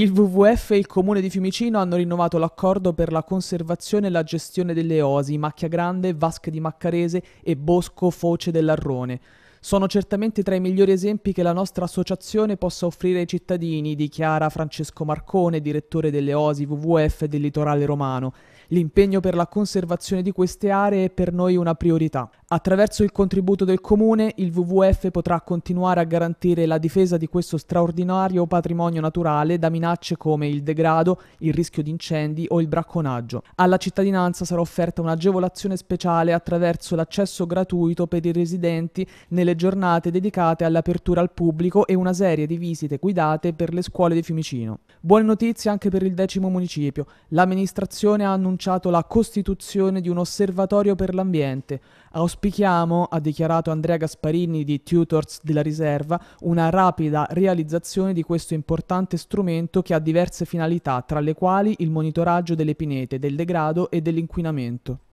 Il WWF e il Comune di Fiumicino hanno rinnovato l'accordo per la conservazione e la gestione delle osi Macchia Grande, Vasche di Maccarese e Bosco Foce dell'Arrone. Sono certamente tra i migliori esempi che la nostra associazione possa offrire ai cittadini, dichiara Francesco Marcone, direttore delle OSI WWF del litorale romano. L'impegno per la conservazione di queste aree è per noi una priorità. Attraverso il contributo del Comune, il WWF potrà continuare a garantire la difesa di questo straordinario patrimonio naturale da minacce come il degrado, il rischio di incendi o il bracconaggio. Alla cittadinanza sarà offerta un'agevolazione speciale attraverso l'accesso gratuito per i residenti nelle giornate dedicate all'apertura al pubblico e una serie di visite guidate per le scuole di Fiumicino. Buone notizie anche per il decimo municipio. L'amministrazione ha annunciato la costituzione di un osservatorio per l'ambiente. Auspic- Auspichiamo, ha dichiarato Andrea Gasparini di Tutors della Riserva, una rapida realizzazione di questo importante strumento che ha diverse finalità, tra le quali il monitoraggio delle pinete, del degrado e dell'inquinamento.